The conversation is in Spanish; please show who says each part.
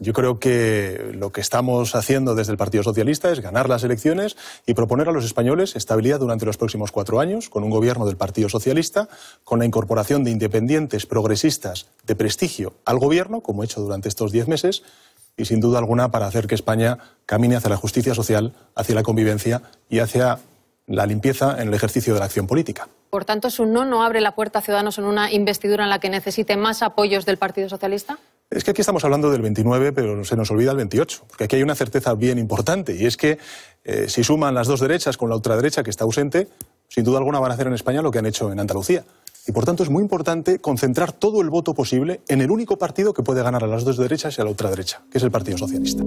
Speaker 1: Yo creo que lo que estamos haciendo desde el Partido Socialista es ganar las elecciones y proponer a los españoles estabilidad durante los próximos cuatro años con un gobierno del Partido Socialista, con la incorporación de independientes progresistas de prestigio al gobierno, como he hecho durante estos diez meses, y sin duda alguna para hacer que España camine hacia la justicia social, hacia la convivencia y hacia la limpieza en el ejercicio de la acción política.
Speaker 2: Por tanto, su no no abre la puerta a Ciudadanos en una investidura en la que necesite más apoyos del Partido Socialista.
Speaker 1: Es que aquí estamos hablando del 29, pero se nos olvida el 28, porque aquí hay una certeza bien importante, y es que eh, si suman las dos derechas con la ultraderecha que está ausente, sin duda alguna van a hacer en España lo que han hecho en Andalucía. Y por tanto es muy importante concentrar todo el voto posible en el único partido que puede ganar a las dos derechas y a la ultraderecha, que es el Partido Socialista.